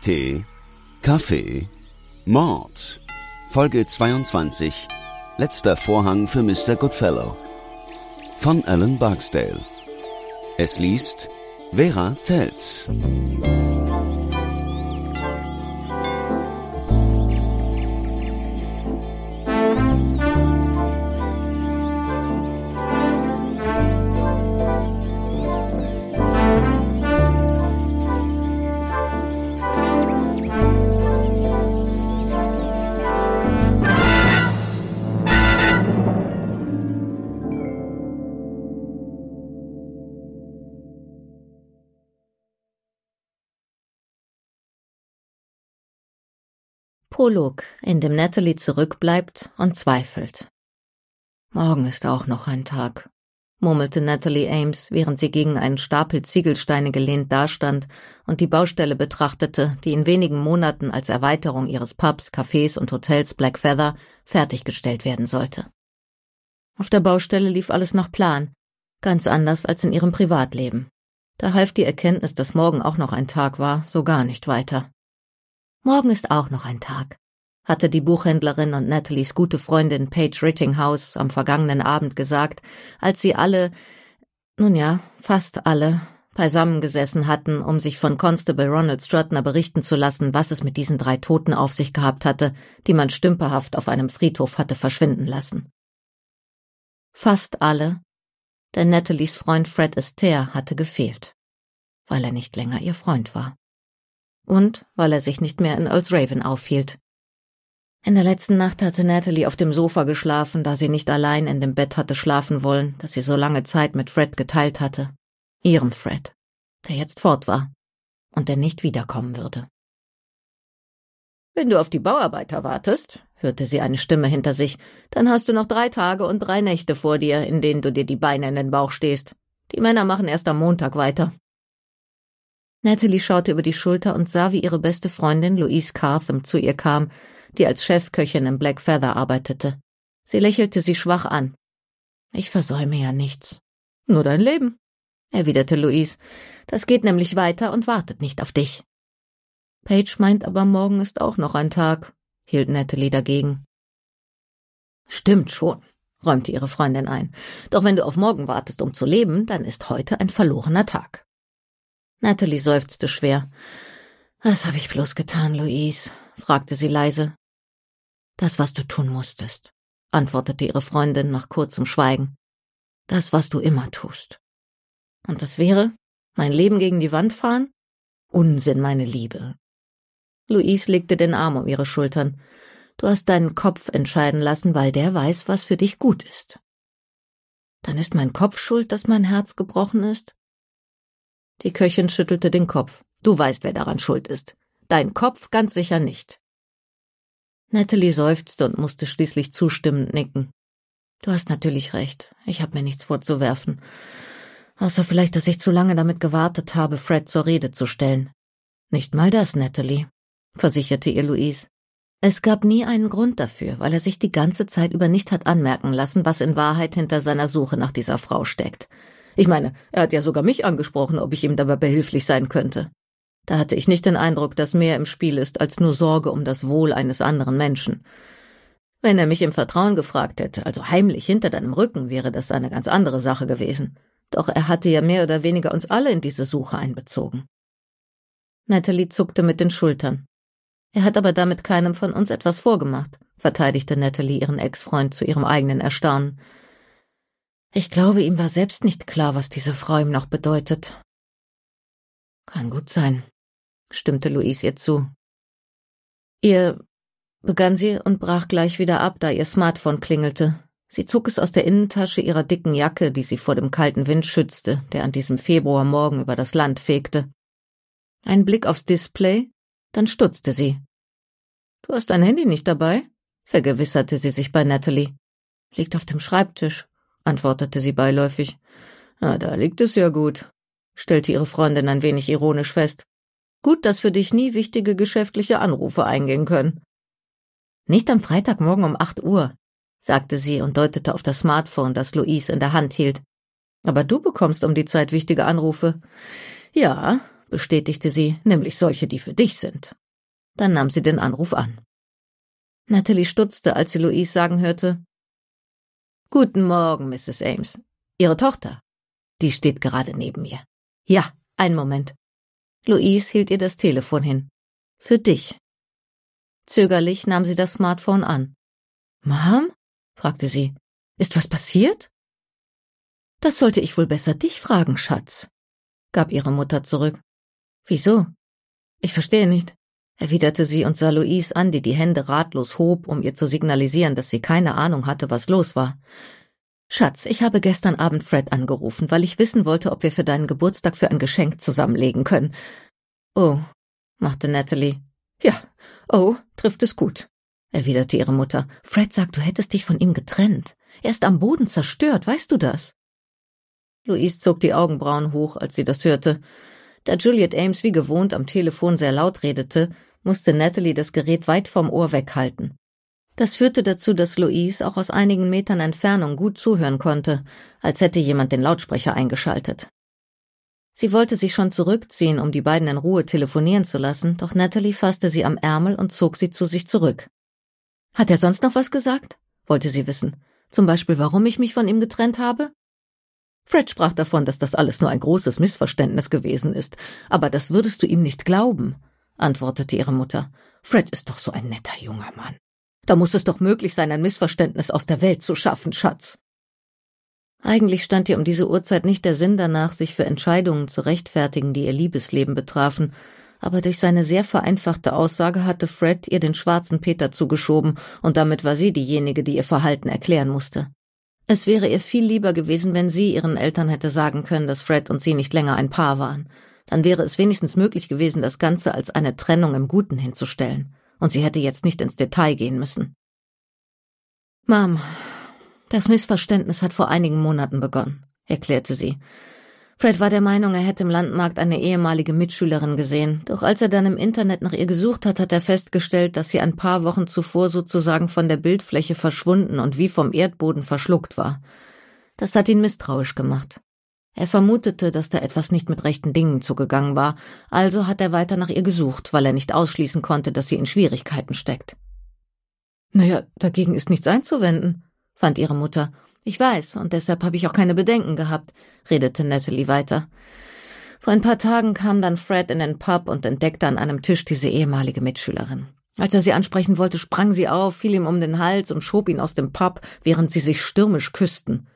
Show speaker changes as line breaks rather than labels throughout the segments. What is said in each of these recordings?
Tee, Kaffee, Mord. Folge 22. Letzter Vorhang für Mr. Goodfellow. Von Alan Barksdale. Es liest Vera Tells. Prolog, in dem Natalie zurückbleibt und zweifelt. Morgen ist auch noch ein Tag, murmelte Natalie Ames, während sie gegen einen Stapel Ziegelsteine gelehnt dastand und die Baustelle betrachtete, die in wenigen Monaten als Erweiterung ihres Pubs, Cafés und Hotels Black Feather fertiggestellt werden sollte. Auf der Baustelle lief alles nach Plan, ganz anders als in ihrem Privatleben. Da half die Erkenntnis, dass morgen auch noch ein Tag war, so gar nicht weiter. Morgen ist auch noch ein Tag, hatte die Buchhändlerin und Natalies gute Freundin Paige Rittinghouse am vergangenen Abend gesagt, als sie alle, nun ja, fast alle, beisammengesessen hatten, um sich von Constable Ronald Strutner berichten zu lassen, was es mit diesen drei Toten auf sich gehabt hatte, die man stümperhaft auf einem Friedhof hatte verschwinden lassen. Fast alle, denn Natalies Freund Fred Astaire hatte gefehlt, weil er nicht länger ihr Freund war und weil er sich nicht mehr in Earls Raven aufhielt. In der letzten Nacht hatte Natalie auf dem Sofa geschlafen, da sie nicht allein in dem Bett hatte schlafen wollen, das sie so lange Zeit mit Fred geteilt hatte. Ihrem Fred, der jetzt fort war und der nicht wiederkommen würde. Wenn du auf die Bauarbeiter wartest, hörte sie eine Stimme hinter sich, dann hast du noch drei Tage und drei Nächte vor dir, in denen du dir die Beine in den Bauch stehst. Die Männer machen erst am Montag weiter. Natalie schaute über die Schulter und sah, wie ihre beste Freundin Louise Cartham zu ihr kam, die als Chefköchin im Black Feather arbeitete. Sie lächelte sie schwach an. Ich versäume ja nichts. Nur dein Leben, erwiderte Louise. Das geht nämlich weiter und wartet nicht auf dich. Paige meint aber, morgen ist auch noch ein Tag, hielt Natalie dagegen. Stimmt schon, räumte ihre Freundin ein. Doch wenn du auf morgen wartest, um zu leben, dann ist heute ein verlorener Tag. Natalie seufzte schwer. Was habe ich bloß getan, Louise? fragte sie leise. Das, was du tun musstest, antwortete ihre Freundin nach kurzem Schweigen. Das, was du immer tust. Und das wäre? Mein Leben gegen die Wand fahren? Unsinn, meine Liebe. Louise legte den Arm um ihre Schultern. Du hast deinen Kopf entscheiden lassen, weil der weiß, was für dich gut ist. Dann ist mein Kopf schuld, dass mein Herz gebrochen ist? Die Köchin schüttelte den Kopf. Du weißt, wer daran schuld ist. Dein Kopf ganz sicher nicht. Natalie seufzte und musste schließlich zustimmend nicken. Du hast natürlich recht. Ich habe mir nichts vorzuwerfen. Außer vielleicht, dass ich zu lange damit gewartet habe, Fred zur Rede zu stellen. Nicht mal das, Natalie, versicherte ihr Louise. Es gab nie einen Grund dafür, weil er sich die ganze Zeit über nicht hat anmerken lassen, was in Wahrheit hinter seiner Suche nach dieser Frau steckt. Ich meine, er hat ja sogar mich angesprochen, ob ich ihm dabei behilflich sein könnte. Da hatte ich nicht den Eindruck, dass mehr im Spiel ist als nur Sorge um das Wohl eines anderen Menschen. Wenn er mich im Vertrauen gefragt hätte, also heimlich hinter deinem Rücken, wäre das eine ganz andere Sache gewesen. Doch er hatte ja mehr oder weniger uns alle in diese Suche einbezogen. Natalie zuckte mit den Schultern. Er hat aber damit keinem von uns etwas vorgemacht, verteidigte Natalie ihren Ex-Freund zu ihrem eigenen Erstaunen. Ich glaube, ihm war selbst nicht klar, was diese Frau ihm noch bedeutet. Kann gut sein, stimmte Louise ihr zu. Ihr begann sie und brach gleich wieder ab, da ihr Smartphone klingelte. Sie zog es aus der Innentasche ihrer dicken Jacke, die sie vor dem kalten Wind schützte, der an diesem Februarmorgen über das Land fegte. Ein Blick aufs Display, dann stutzte sie. Du hast dein Handy nicht dabei? vergewisserte sie sich bei Natalie. Liegt auf dem Schreibtisch antwortete sie beiläufig. Na, ah, da liegt es ja gut, stellte ihre Freundin ein wenig ironisch fest. Gut, dass für dich nie wichtige geschäftliche Anrufe eingehen können. Nicht am Freitagmorgen um acht Uhr, sagte sie und deutete auf das Smartphone, das Louise in der Hand hielt. Aber du bekommst um die Zeit wichtige Anrufe. Ja, bestätigte sie, nämlich solche, die für dich sind. Dann nahm sie den Anruf an. Natalie stutzte, als sie Louise sagen hörte, Guten Morgen, Mrs. Ames. Ihre Tochter. Die steht gerade neben mir. Ja, einen Moment. Louise hielt ihr das Telefon hin. Für dich. Zögerlich nahm sie das Smartphone an. Mom? fragte sie. Ist was passiert? Das sollte ich wohl besser dich fragen, Schatz, gab ihre Mutter zurück. Wieso? Ich verstehe nicht erwiderte sie und sah Louise an, die die Hände ratlos hob, um ihr zu signalisieren, dass sie keine Ahnung hatte, was los war. Schatz, ich habe gestern Abend Fred angerufen, weil ich wissen wollte, ob wir für deinen Geburtstag für ein Geschenk zusammenlegen können. Oh, machte Natalie. Ja, oh, trifft es gut, erwiderte ihre Mutter. Fred sagt, du hättest dich von ihm getrennt. Er ist am Boden zerstört, weißt du das? Louise zog die Augenbrauen hoch, als sie das hörte. Da Juliet Ames wie gewohnt am Telefon sehr laut redete, musste Natalie das Gerät weit vom Ohr weghalten. Das führte dazu, dass Louise auch aus einigen Metern Entfernung gut zuhören konnte, als hätte jemand den Lautsprecher eingeschaltet. Sie wollte sich schon zurückziehen, um die beiden in Ruhe telefonieren zu lassen, doch Natalie fasste sie am Ärmel und zog sie zu sich zurück. Hat er sonst noch was gesagt? wollte sie wissen. Zum Beispiel, warum ich mich von ihm getrennt habe? Fred sprach davon, dass das alles nur ein großes Missverständnis gewesen ist, aber das würdest du ihm nicht glauben antwortete ihre Mutter. Fred ist doch so ein netter junger Mann. Da muss es doch möglich sein, ein Missverständnis aus der Welt zu schaffen, Schatz. Eigentlich stand ihr um diese Uhrzeit nicht der Sinn danach, sich für Entscheidungen zu rechtfertigen, die ihr Liebesleben betrafen, aber durch seine sehr vereinfachte Aussage hatte Fred ihr den schwarzen Peter zugeschoben, und damit war sie diejenige, die ihr Verhalten erklären musste. Es wäre ihr viel lieber gewesen, wenn sie ihren Eltern hätte sagen können, dass Fred und sie nicht länger ein Paar waren dann wäre es wenigstens möglich gewesen, das Ganze als eine Trennung im Guten hinzustellen, und sie hätte jetzt nicht ins Detail gehen müssen. Mom, das Missverständnis hat vor einigen Monaten begonnen, erklärte sie. Fred war der Meinung, er hätte im Landmarkt eine ehemalige Mitschülerin gesehen, doch als er dann im Internet nach ihr gesucht hat, hat er festgestellt, dass sie ein paar Wochen zuvor sozusagen von der Bildfläche verschwunden und wie vom Erdboden verschluckt war. Das hat ihn misstrauisch gemacht. Er vermutete, dass da etwas nicht mit rechten Dingen zugegangen war, also hat er weiter nach ihr gesucht, weil er nicht ausschließen konnte, dass sie in Schwierigkeiten steckt. Naja, dagegen ist nichts einzuwenden, fand ihre Mutter. Ich weiß, und deshalb habe ich auch keine Bedenken gehabt, redete Natalie weiter. Vor ein paar Tagen kam dann Fred in den Pub und entdeckte an einem Tisch diese ehemalige Mitschülerin. Als er sie ansprechen wollte, sprang sie auf, fiel ihm um den Hals und schob ihn aus dem Pub, während sie sich stürmisch küssten.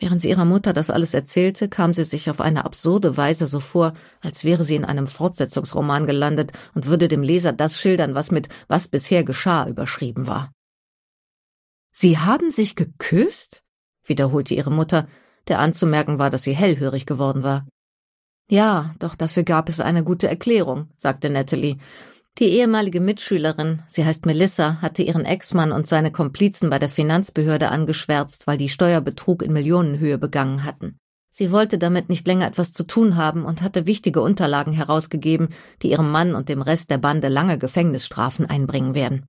Während sie ihrer Mutter das alles erzählte, kam sie sich auf eine absurde Weise so vor, als wäre sie in einem Fortsetzungsroman gelandet und würde dem Leser das schildern, was mit was bisher geschah überschrieben war. Sie haben sich geküsst? wiederholte ihre Mutter, der anzumerken war, dass sie hellhörig geworden war. Ja, doch dafür gab es eine gute Erklärung, sagte Natalie. Die ehemalige Mitschülerin, sie heißt Melissa, hatte ihren Ex-Mann und seine Komplizen bei der Finanzbehörde angeschwärzt, weil die Steuerbetrug in Millionenhöhe begangen hatten. Sie wollte damit nicht länger etwas zu tun haben und hatte wichtige Unterlagen herausgegeben, die ihrem Mann und dem Rest der Bande lange Gefängnisstrafen einbringen werden.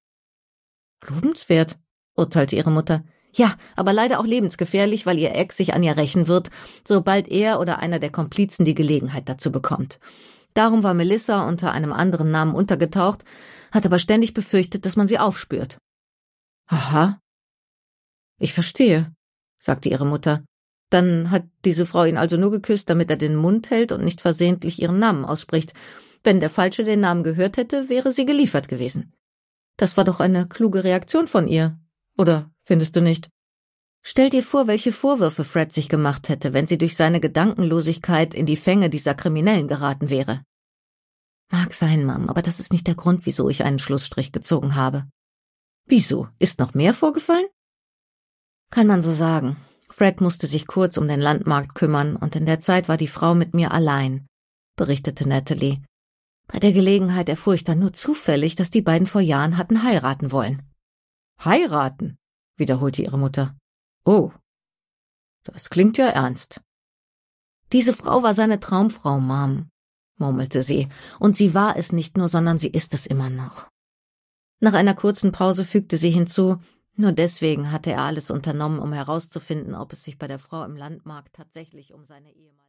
Lobenswert, urteilte ihre Mutter. Ja, aber leider auch lebensgefährlich, weil ihr Ex sich an ihr rächen wird, sobald er oder einer der Komplizen die Gelegenheit dazu bekommt. Darum war Melissa unter einem anderen Namen untergetaucht, hat aber ständig befürchtet, dass man sie aufspürt. Aha. Ich verstehe, sagte ihre Mutter. Dann hat diese Frau ihn also nur geküsst, damit er den Mund hält und nicht versehentlich ihren Namen ausspricht. Wenn der Falsche den Namen gehört hätte, wäre sie geliefert gewesen. Das war doch eine kluge Reaktion von ihr, oder findest du nicht? Stell dir vor, welche Vorwürfe Fred sich gemacht hätte, wenn sie durch seine Gedankenlosigkeit in die Fänge dieser Kriminellen geraten wäre. Mag sein, Mom, aber das ist nicht der Grund, wieso ich einen Schlussstrich gezogen habe. Wieso? Ist noch mehr vorgefallen? Kann man so sagen. Fred musste sich kurz um den Landmarkt kümmern, und in der Zeit war die Frau mit mir allein, berichtete Natalie. Bei der Gelegenheit erfuhr ich dann nur zufällig, dass die beiden vor Jahren hatten heiraten wollen. Heiraten? wiederholte ihre Mutter. Oh, das klingt ja ernst. Diese Frau war seine Traumfrau, Mom, murmelte sie, und sie war es nicht nur, sondern sie ist es immer noch. Nach einer kurzen Pause fügte sie hinzu, nur deswegen hatte er alles unternommen, um herauszufinden, ob es sich bei der Frau im Landmarkt tatsächlich um seine ehemalige